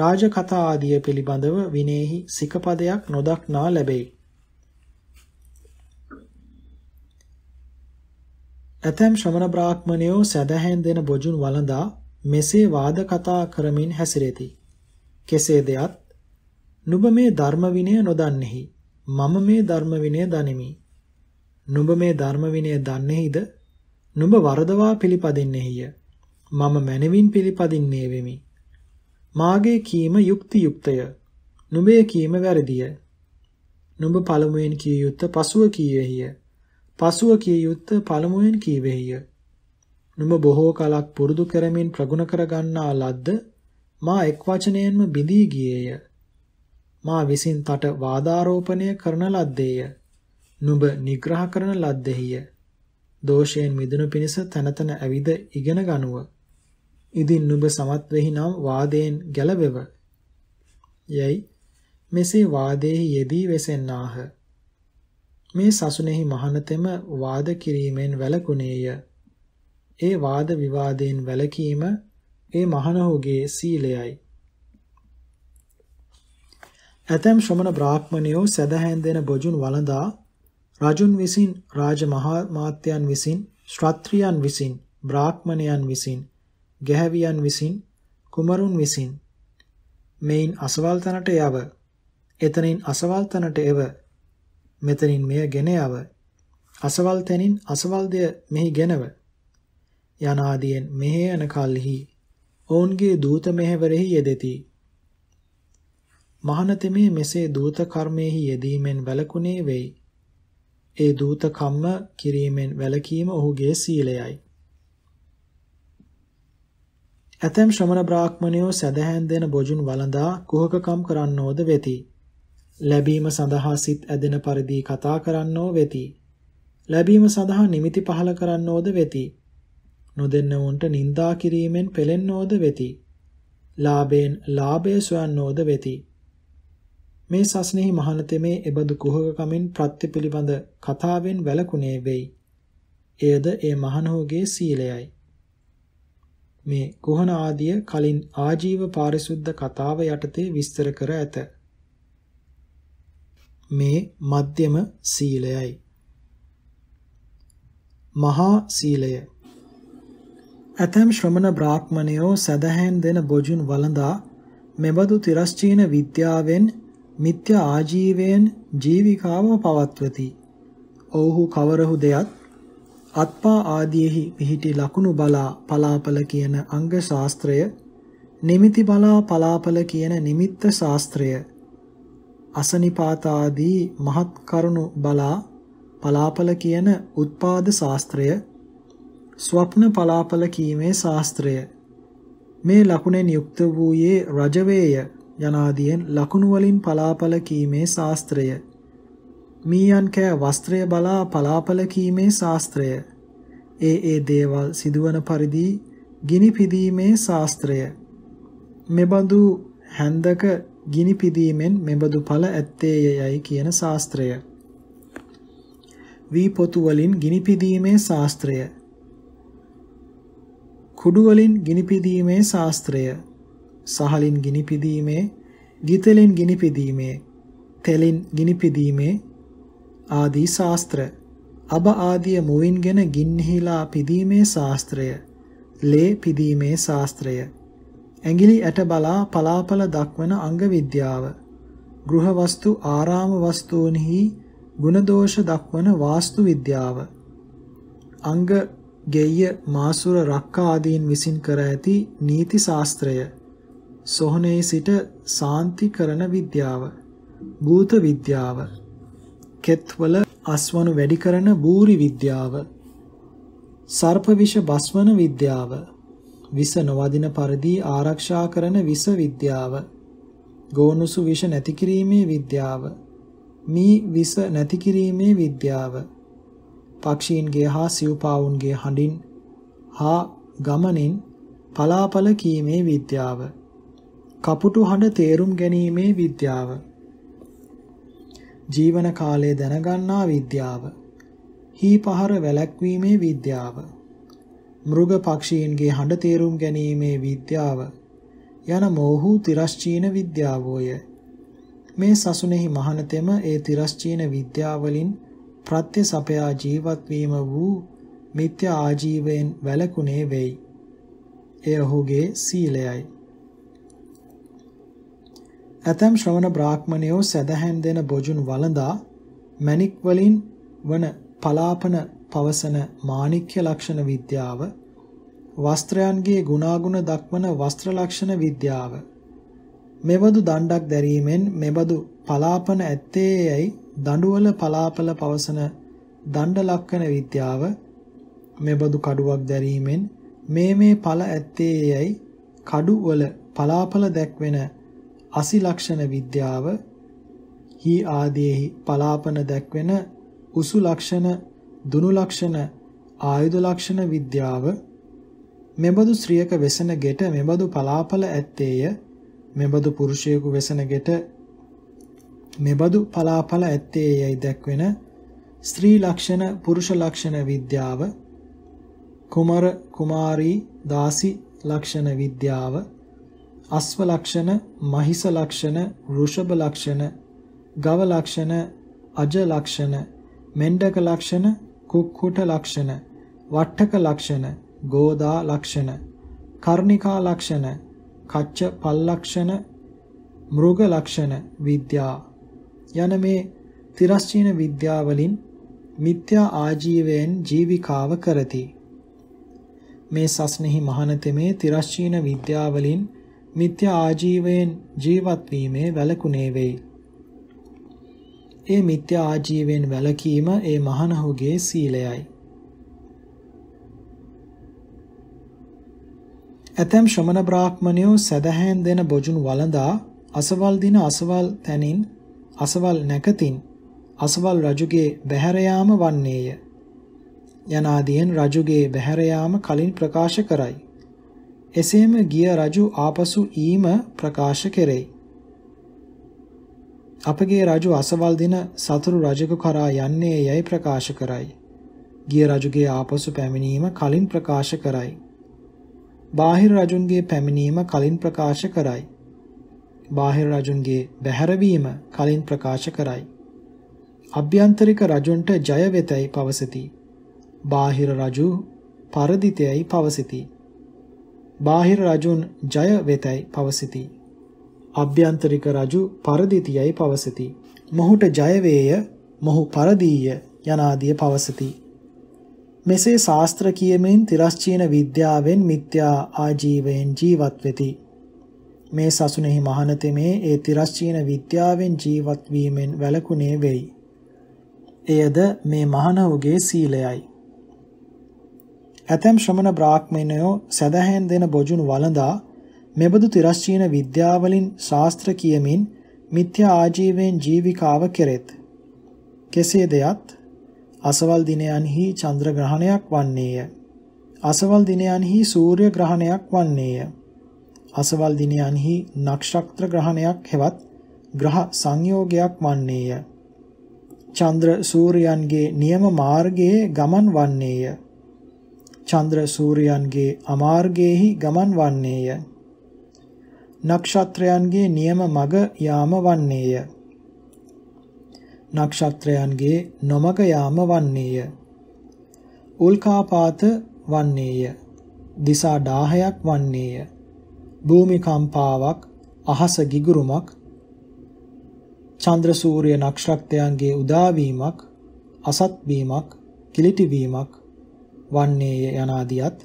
රාජ කතා ආදිය පිළිබඳව විනේහි සිකපදයක් නොදක්නා ලැබෙයි. ඇතැම් ශ්‍රමණ බ්‍රාහ්මණයෝ සැදැහැන් දෙන බොජුන් වළඳා මෙසේ වාද කතා කරමින් හැසිරෙති. කෙසේ දෙයත් නුඹ මේ ධර්ම විනය නොදන්නේහි. මම මේ ධර්ම විනය දනිමි. නුඹ මේ ධර්ම විනය දන්නේහිද? නුඹ වරදවා පිළිපදින්නේහිය. මම මැනවින් පිළිපදින්නේ වෙමි. මාගේ කීම යුක්ති යුක්තය. නුඹේ කීම වැරදිය. නුඹ පළමුවෙන් කිය යුත්තේ පසුව කීයේය. පසුව කිය යුත්තේ පළමුවෙන් කීවේය. නුඹ බොහෝ කලක් පුරුදු කරමින් ප්‍රගුණ කර ගන්නා ලද්ද මා එක් වචනයෙන්ම බිඳී ගියේය. මා විසින් තට වාදාරෝපණය කරන ලද්දේය. නුඹ නිග්‍රහ කරන ලද්දෙහිය. දෝෂයෙන් මිදුණු පිණිස තනතන ඇවිද ඉගෙන ගනුව. ඉදින් නුඹ සමත් වෙහි නම් වාදයෙන් ගැලවෙව. යයි මෙසේ වාදයේ යෙදී වෙසෙන්නාහ. මේ සසුනේහි මහනතෙම වාද කිරීමෙන් වැළකුණේය. ඒ වාද විවාදයෙන් වැළකීම ඒ මහනහුගේ සීලයයි. ඇතැම් ශ්‍රමණ බ්‍රාහ්මණයෝ සැදැහැන් දෙන බොජුන් වළඳා රජුන් විසින් රාජ මහාමාත්‍යයන් විසින් ශ්‍රත්‍රියන් විසින් බ්‍රාහ්මණයන් විසින් ගැහැවියන් විසින් කුමරුන් විසින් මෙයින් අසවල් තැනට යව එතනින් අසවල් තැනට එව මෙතනින් මෙය ගෙන යව අසවල් තැනින් අසවල් දෙය මෙහි ගෙනව යනාදීන් මෙහි යන කල්හි ඔවුන්ගේ දූත මෙහෙවරෙහි යෙදෙති මහනතෙමේ මෙසේ දූත කර්මයෙහි යෙදීමෙන් වැළකුණේ වෙයි ඒ දූත කම්ම කිරීමෙන් වැළකීම ඔහුගේ සීලයයි ඇතැම් ශ්‍රමණ බ්‍රාහ්මණයෝ සැදැහැන් දෙන බොජුන් වළඳා කුහකකම් කරන්නෝද වෙති. ලැබීම සඳහා සිත් ඇදෙන පරිදි කතා කරන්නෝ වෙති. ලැබීම සඳහා නිමිති පහල කරන්නෝද වෙති. නොදෙන්නවුන්ට නින්දා කිරීමෙන් පෙළෙන්නෝද වෙති. ලාභයෙන් ලාභය සොයන්නෝද වෙති. මේ සස්නෙහි මහානතෙමේ එබඳු කුහක කමින් ප්‍රත්‍යපිලිබඳ කතාවෙන් වැළකුණේ වෙයි. එයද ඒ මහණෝගේ සීලයයි. මේ කුහන ආදිය කලින් ආජීව පාරිශුද්ධ කතාව යටතේ විස්තර කර ඇත. මේ මධ්‍යම සීලයයි. මහා සීලය. ඇතම් ශ්‍රමණ බ්‍රාහ්මණයෝ සදහැන් දෙන බොජුන් වළඳා මෙබඳු තිරස්චීන විද්‍යාවෙන් මිත්‍යා ආජීවයෙන් ජීවිකාව පවත්වති. ඔවුහු කවරහු දෙයක් අත්පා ආදීෙහි පිහිටි ලකුණු බලා පලාපල කියන අංග ශාස්ත්‍රය නිමිති බලා පලාපල කියන නිමිත්ත ශාස්ත්‍රය අසනිපාත ආදී මහත් කරුණු බලා පලාපල කියන උත්පාද ශාස්ත්‍රය ස්වප්න පලාපල කීමේ ශාස්ත්‍රය මේ ලකුණෙන් යුක්ත වූයේ රජවේය යනාදීන් ලකුණු වලින් පලාපල කීමේ ශාස්ත්‍රය මීයන් කෑ වස්ත්‍රය බලා පලාපල කීමේ ශාස්ත්‍රය. ඒ ඒ දේවල් සිදුවන පරිදි ගිනි පිදීමේ ශාස්ත්‍රය. මෙබඳු හැන්දක ගිනි පිදීමෙන් මෙබඳු ඵල ඇත්තේ යයි කියන ශාස්ත්‍රය. වී පොතු වලින් ගිනි පිදීමේ ශාස්ත්‍රය. කුඩු වලින් ගිනි පිදීමේ ශාස්ත්‍රය. සහලින් ගිනි පිදීමේ, ගිතලින් ගිනි පිදීමේ, තෙලින් ගිනි පිදීමේ ආදී ශාස්ත්‍ර අබ ආදිය මුවින්ගෙන ගින්හිලා පිදීමේ ශාස්ත්‍රය ලේ පිදීමේ ශාස්ත්‍රය ඇඟිලි ඇට බලා පලාපල දක්වන අංග විද්‍යාව ගෘහ වස්තු ආරාම වස්තුන්හි ගුණදෝෂ දක්වන වාස්තු විද්‍යාව අංග ගෙය්‍ය මාසුර රක්කා ආදීන් විසින් කර ඇති නීති ශාස්ත්‍රය සොහනේ සිට සාන්ති කරන විද්‍යාව භූත විද්‍යාව කෙත්වල අස්වනු වැඩි කරන බූරි විද්‍යාව සර්ප විෂ බස්වන විද්‍යාව විස නොවදින පරිදි ආරක්ෂා කරන විස විද්‍යාව ගෝනුසු විෂ නැති කිරීමේ විද්‍යාව මී විස නැති කිරීමේ විද්‍යාව පක්ෂීන්ගේ හා සිව්පාවුන්ගේ හඬින් හා ගමනින් පලාපල කීමේ විද්‍යාව කපුටු හඬ තේරුම් ගැනීමේ විද්‍යාව ජීවන කාලයේ දැනගන්නා විද්‍යාව හී පහර වැළැක්වීමේ විද්‍යාව මෘග පක්ෂීන්ගේ හඬ තේරුම් ගැනීමේ විද්‍යාව යන මෝහු තිරස්චීන විද්‍යාවෝය මේ සසුනේහි මහනතෙම ඒ තිරස්චීන විද්‍යාවලින් ප්‍රත්‍ය සපයා ජීවත් වීම වූ මිත්‍යා ආජීවයෙන් වැළකුණේ වෙයි එය ඔහුගේ සීලයයි ඇතැම් ශ්‍රවණ බ්‍රාහ්මණයෝ සදහැන් දෙන බොජුන් වළඳා මණික් වලින් වන පලාපන පවසන මාණික්‍ය ලක්ෂණ විද්‍යාව වස්ත්‍රයන්ගේ ගුණාගුණ දක්වන වස්ත්‍ර ලක්ෂණ විද්‍යාව මෙබඳු දණ්ඩක් දැරීමෙන් මෙබඳු පලාපන ඇත්තේ යයි දඬුවල පලාපල පවසන දණ්ඩ ලක්ෂණ විද්‍යාව මෙබඳු කඩුවක් දැරීමෙන් මේ මේ ඵල ඇත්තේ යයි කඩුවල පලාපල දැක්වෙන අසිලක්ෂණ විද්‍යාව හි ආදීෙහි පලාපන දැක්වෙන උසු ලක්ෂණ දුනු ලක්ෂණ ආයුධ ලක්ෂණ විද්‍යාව මෙබඳු ශ්‍රියක වෙසෙන ගෙට මෙබඳු පලාපල ඇත්තේය මෙබඳු පුරුෂයෙකු වෙසෙන ගෙට මෙබඳු පලාපල ඇත්තේයයි දැක්වෙන ස්ත්‍රී ලක්ෂණ පුරුෂ ලක්ෂණ විද්‍යාව කුමර කුමාරී දාසි ලක්ෂණ විද්‍යාව අස්ව ලක්ෂණ, මහිස ලක්ෂණ, ඍෂභ ලක්ෂණ, ගව ලක්ෂණ, අජ ලක්ෂණ, මෙණ්ඩක ලක්ෂණ, කුක්කුට ලක්ෂණ, වට්ටක ලක්ෂණ, ගෝදා ලක්ෂණ, කර්ණිකා ලක්ෂණ, කච්ච පල්ලක්ෂණ, මෘග ලක්ෂණ විද්‍යා යන මේ තිරස්චීන විද්‍යාවලින් මිත්‍යා ආජීවයෙන් ජීවිකාව කරති. මේ සස්නෙහි මහනතෙමේ තිරස්චීන විද්‍යාවලින් මිත්‍ය ආජීවයෙන් ජීවත් වීමේ වැළකුණේ වෙයි. ඒ මිත්‍ය ආජීවයෙන් වැළකීම ඒ මහණහුගේ සීලයයි. ඇතැම් ශ්‍රමණ බ්‍රාහ්මණයෝ සදහැන් දෙන බොජුන් වළඳා අසවල් දින අසවල් තැනින් අසවල් නැකතින් අසවල් රජුගේ බැහැර වන්නේය. යනාදීන් රජුගේ බැහැර කලින් ප්‍රකාශ කරයි. එසේම ගිය රජු ආපසු ඊම ප්‍රකාශ කෙරෙයි. අපගේ රජු අසවල් දින සතුරු රජෙකු කරා යන්නේ යයි ප්‍රකාශ කරයි. ගිය රජුගේ ආපසු පැමිණීම කලින් ප්‍රකාශ කරයි. බාහිර රජුන්ගේ පැමිණීම කලින් ප්‍රකාශ කරයි. බාහිර රජුන්ගේ බැහැරවීම කලින් ප්‍රකාශ කරයි. අභ්‍යන්තරික රජුන්ට ජය වෙතයි පවසති. බාහිර රජු පරදිතයයි පවසති. බාහිර රජුන් ජය වෙතයි පවසිතී. අභ්‍යන්තරික රජු පරදිතියයි පවසති. මොහුට ජයවේය මොහු පරදීය යනාදිය පවසති. මෙසේ ශාස්ත්‍ර කියමින් තිරස්චීන විද්‍යාවෙන් මිත්‍යා ආජීවයෙන් ජීවත් වෙති. මේ සසුනේහි මහනතෙමේ ඒ තිරස්චීන විද්‍යාවෙන් ජීවත් වීමෙන් වැළකුණේ වෙයි. එයද මේ මහණවගේ සීලයයි. ඇතැම් ශ්‍රමණ බ්‍රාහ්මණයෝ සදහැන් දෙන බොජුණු වළඳා මෙබඳු තිරස්චීන විද්‍යාවලින් ශාස්ත්‍ර කියමින් මිත්‍යා ආජීවයෙන් ජීවිකාව කෙරෙත්. කෙසේ දෙයත් අසවල් දිනයන්හි චන්ද්‍ර ග්‍රහණයක් වන්නේය. අසවල් දිනයන්හි සූර්ය ග්‍රහණයක් වන්නේය. අසවල් දිනයන්හි නක්ෂත්‍ර ග්‍රහණයක් හෙවත් ග්‍රහ සංයෝගයක් වන්නේය. චන්ද්‍ර සූර්යයන්ගේ නියම මාර්ගයේ ගමන් වන්නේය. චන්ද්‍ර සූර්යයන්ගේ අමාර්ගයේහි ගමන් වන්නේය. නක්ෂත්‍රයන්ගේ නියම මග යාම වන්නේය. නක්ෂත්‍රයන්ගේ නොමග යාම වන්නේය. උල්කාපාත වන්නේය. දිසා 10ක් වන්නේය. භූමිකම්පාවක් අහස ගිගුරුමක් චන්ද්‍ර සූර්ය නක්ෂත්‍රයන්ගේ උදාවීමක් අසත් වීමක් කිලිටි වීමක් වන්නේය යනාදියත්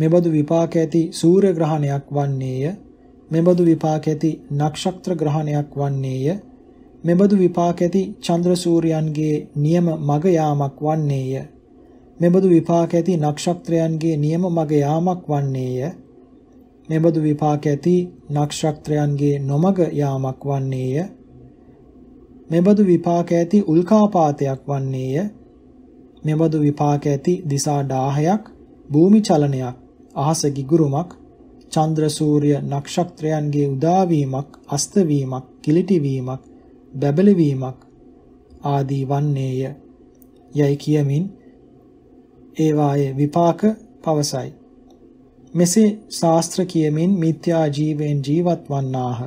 මෙබඳු විපාක ඇති සූර්ය ග්‍රහණයක් වන්නේය මෙබඳු විපාක ඇති නක්ෂත්‍ර ග්‍රහණයක් වන්නේය මෙබඳු විපාක ඇති චන්ද්‍ර සූර්යයන්ගේ නියම මග යාමක් වන්නේය මෙබඳු විපාක ඇති නක්ෂත්‍රයන්ගේ නියම මග යාමක් වන්නේය මෙබඳු විපාක ඇති නක්ෂත්‍රයන්ගේ නොමග යාමක් වන්නේය මෙබඳු විපාක ඇති උල්කාපාතයක් වන්නේය මෙබඳු විපාක ඇති දිසා 10ක් භූමි චලනයක් අහස ගිගුරුමක් චන්ද්‍ර සූර්ය නක්ෂත්‍රයන්ගේ උදාවීමක් අස්තවීමක් කිලිටිවීමක් බැබලවීමක් ආදී වන්නේය යයි කියමින් ඒවායේ විපාක පවසයි මෙසේ ශාස්ත්‍ර කියමින් මිත්‍යා ජීවෙන් ජීවත් වන්නාහ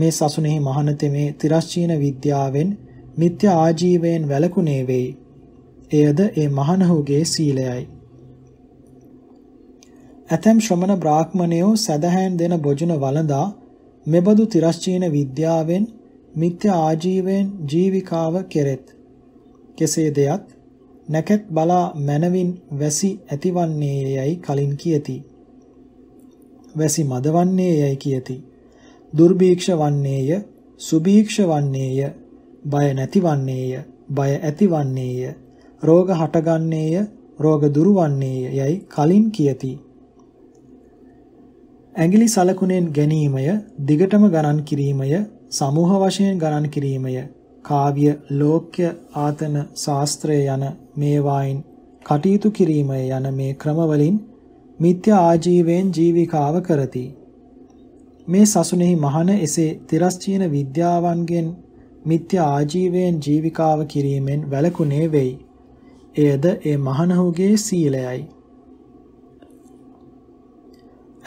මේ සසුනේහි මහනතෙමේ තිරස්චීන විද්‍යාවෙන් මිත්‍යා ආජීවයෙන් වැළකුණේ වෙයි එයද ඒ මහණහුගේ සීලයයි. ඇතැම් ශ්‍රමණ බ්‍රාහ්මණයෝ සදහැන් දෙන බොජුන වළඳා මෙබඳු තිරස්චීන විද්‍යාවෙන් මිත්‍ය ආජීවයෙන් ජීවිකාව කෙරෙත්. කෙසේ දෙයත් නැකත් බලා මනවින් වැසි ඇතිවන්නේ යයි කලින් කියති. වැසි මදවන්නේ යයි කියති. දුර්භීක්ෂ වන්නේය, සුභීක්ෂ වන්නේය, බය නැතිවන්නේය, බය ඇතිවන්නේය, රෝග හටගන්නේය රෝග දුරවන්නේය යයි කලින් කියති. ඇඟිලි සලකුණෙන් ගැනීමය දිගටම ගණන් කිරීමය සමූහ වශයෙන් ගණන් කිරීමය කාව්‍ය ලෝක්‍ය ආතන ශාස්ත්‍රය යන මේවායින් කටයුතු කිරීමය යන මේ ක්‍රමවලින් මිත්‍යා ආජීවයෙන් ජීවිකාව කරති. මේ සසුනේහි මහන එසේ තිරස්චීන විද්‍යාවන්ගෙන් මිත්‍යා ආජීවයෙන් ජීවිකාව කිරීමෙන් වැළකුණේ වෙයි. එයද ඒ මහණහුගේ සීලයයි.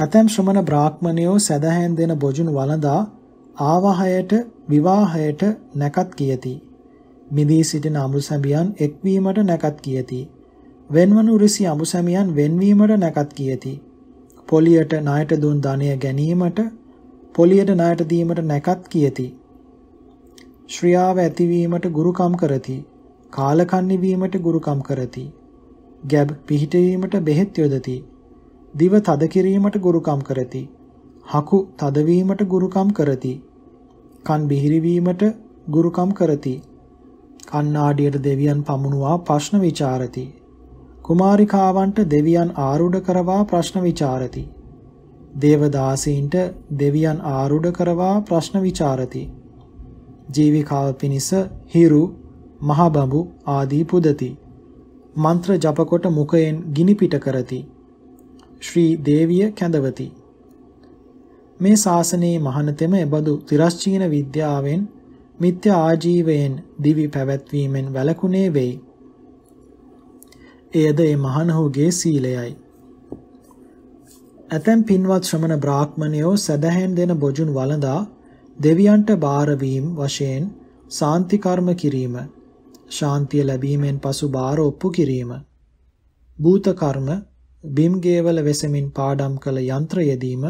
ඇතැම් ශ්‍රමණ බ්‍රාහ්මණයෝ සදහැන් දෙන බොජුන් වළඳා ආවාහයට විවාහයට නැකත් කියති. මිදී සිටින අමුසැමියන් එක්වීමට නැකත් කියති. වෙන්වනු ඍෂි අමුසැමියන් වෙන්වීමට නැකත් කියති. පොලියට ණයට දුන් ධනය ගැනීමට පොලියට ණයට දීමට නැකත් කියති. ශ්‍රියාව ඇතිවීමට ගුරුකම් කරති. කාලකන්ණි වීමට ගුරුකම් කරති. ගැබ් පිහිටවීමට බෙහෙත් යොදති. දිව තද කිරීමට ගුරුකම් කරති. හකු තදවීමට ගුරුකම් කරති. කන් බිහිරිවීමට ගුරුකම් කරති. කන්නාඩියට දෙවියන් පමුණුවා ප්‍රශ්න විචාරති. කුමාරිකාවන්ට දෙවියන් ආරුඩ කරවා ප්‍රශ්න විචාරති. දේවදාසීන්ට දෙවියන් ආරුඩ කරවා ප්‍රශ්න විචාරති. ජීවිකාව පිණිස හිරු මහබඹු ආදී පුදති. මන්ත්‍ර ජපකොට මුඛයෙන් ගිනි පිට කරති. ශ්‍රී දේවිය කැඳවති. මේ ශාසනයේ මහානතෙම එබඳු තිරස්චීන විද්‍යාවෙන් මිත්‍යා ආජීවයෙන් දිවි පැවැත්වීමෙන් වැළකුණේ වෙයි. එයද ඒ මහානහුගේ සීලයයි. ඇතැම් පින්වත් ශ්‍රමණ බ්‍රාහ්මණයෝ සදහැන් දෙන බොජුන් වළඳා දෙවියන්ට බාරවීම වශයෙන් සාන්ති කර්ම කිරීම ශාන්තිය ලැබීමෙන් පසු බාර ඔප්පු කිරීම. භූත කර්ම බිම්ගේවල වෙසමින් පාඩම් කළ යන්ත්‍ර යෙදීම,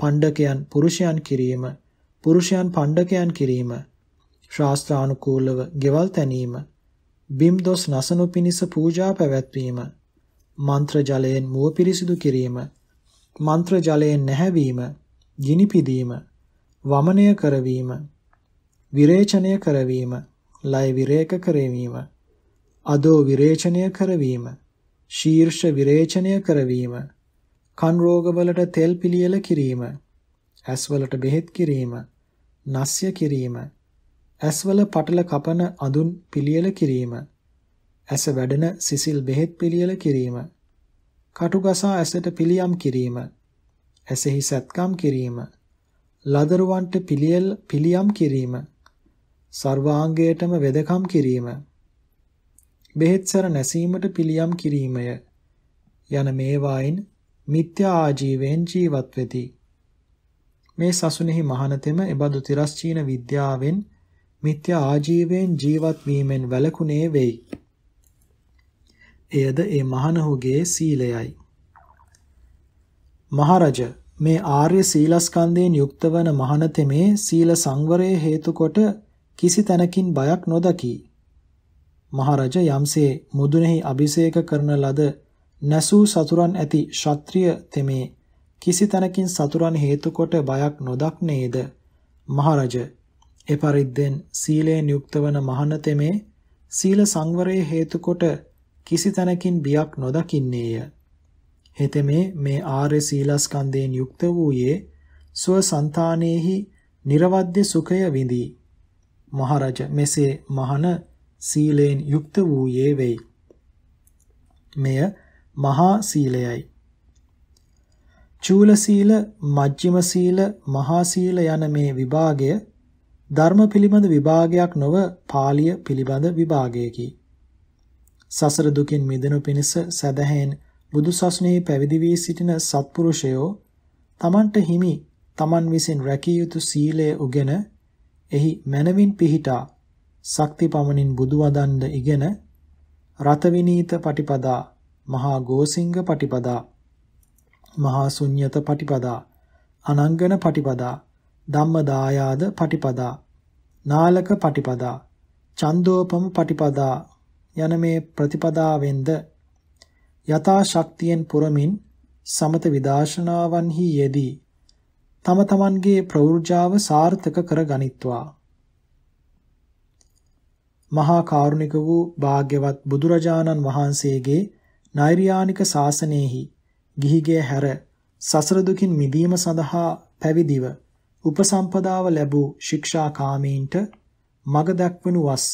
පණ්ඩකයන් පුරුෂයන් කිරීම, පුරුෂයන් පණ්ඩකයන් කිරීම, ශාස්ත්‍රානුකූලව ගෙවල් තැනීම, බිම් දොස් නසනු පිණිස පූජා පැවැත්වීම, මන්ත්‍ර ජලයෙන් මුව පිරිසිදු කිරීම, මන්ත්‍ර ජලයෙන් නැහැවීම, ගිනි පිදීම, වමනය කරවීම, විරේචනය කරවීම ලය විරේක කරවීම අදෝ විරේචනය කරවීම ශීර්ෂ විරේචනය කරවීම කන් රෝගවලට තෙල් පිළියෙල කිරීම ඇස්වලට බෙහෙත් කිරීම නස්ය කිරීම ඇස්වල පටල කපන අඳුන් පිළියෙල කිරීම ඇස වැඩෙන සිසිල් බෙහෙත් පිළියෙල කිරීම කටුගසා ඇසට පිළියම් කිරීම ඇසෙහි සැත්කම් කිරීම ලදරුවන්ට පිළියම් කිරීම සර්වාංගයටම වෙදකම් කිරීම බෙහෙත් සර නැසීමට පිළියම් කිරීමය යන මේවායින් මිත්‍යා ආජීවයෙන් ජීවත් වෙති මේ සසුනේහි මහානතෙම එබඳු තිරස්චීන විද්‍යාවෙන් මිත්‍යා ආජීවයෙන් ජීවත් වීමෙන් වැළකුණේ වෙයි එයද ඒ මහානහුගේ සීලයයි මහරජ මේ ආර්ය සීලස්කන්ධයෙන් යුක්ත වන මහානතෙමේ සීල සංවරයේ හේතු කොට කිසි තැනකින් බයක් නොදකී. මහරජ යම්සේ මුදුනෙහි අභිෂේක කරන ලද නැසූ සතුරන් ඇති ශාත්‍රීය තෙමේ කිසි තැනකින් සතුරන් හේතු කොට බයක් නොදක්නේද මහරජ එපරිද්දෙන් සීලයෙන් යුක්ත වන මහන තෙමේ සීල සංවරයේ හේතු කොට කිසි තැනකින් බියක් නොදකින්නේය හෙතෙමේ මේ ආර්ය සීලස්කන්ධයෙන් යුක්ත වූයේ සුව సంతානෙහි නිර්වද්‍ය සුඛය විඳී මහරජ මෙසේ මහන සීලයෙන් යුක්ත වූයේ වෙයි. මෙය මහා සීලයයි. චූල සීල, මජ්ක්‍ධිම සීල, මහා සීල යන මේ විභාගය ධර්ම පිළිබඳ විභාගයක් නොව පාලිය පිළිබඳ විභාගයකි. සසර දුකින් මිදෙනු පිණිස සදහැන් බුදුසසුනේ පැවිදි වී සිටින සත්පුරුෂයෝ තමන්ට හිමි තමන් විසින් රැකිය යුතු සීලය උගෙන එහි මනවින් පිහිටා ශක්ති පමණින් බුදු වදන්ද ඉගෙන රත විනීත පටිපදා මහා ගෝසිංග පටිපදා මහා ශුන්්‍යත පටිපදා අනංගන පටිපදා ධම්මදායාද පටිපදා නාලක පටිපදා චන්දෝපම පටිපදා යන මේ ප්‍රතිපදාවෙන්ද යථා ශක්තියෙන් පුරමින් සමත විදර්ශනාවන්හි යෙදී තම තමන්ගේ ප්‍රවෘජාව සාර්ථක කරගනිත්වා. මහා කාරුණික වූ භාග්‍යවත් බුදුරජාණන් වහන්සේගේ නෛර්යානික ශාසනයෙහි ගිහිගේ හැර සසර දුකින් මිදීම සඳහා පැවිදිව උපසම්පදාව ලැබූ ශික්ෂාකාමීන්ට මග දක්වනු වස්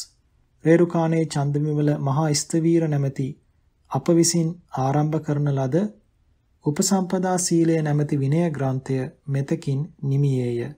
රේරුකාණේ චන්දමිවල මහා ස්තවීර නැමැති අප විසින් ආරම්භ කරන ලද උපසම්පදා සීලය නැමැති විනය ග්‍රන්ථය මෙතකින් නිමියේය.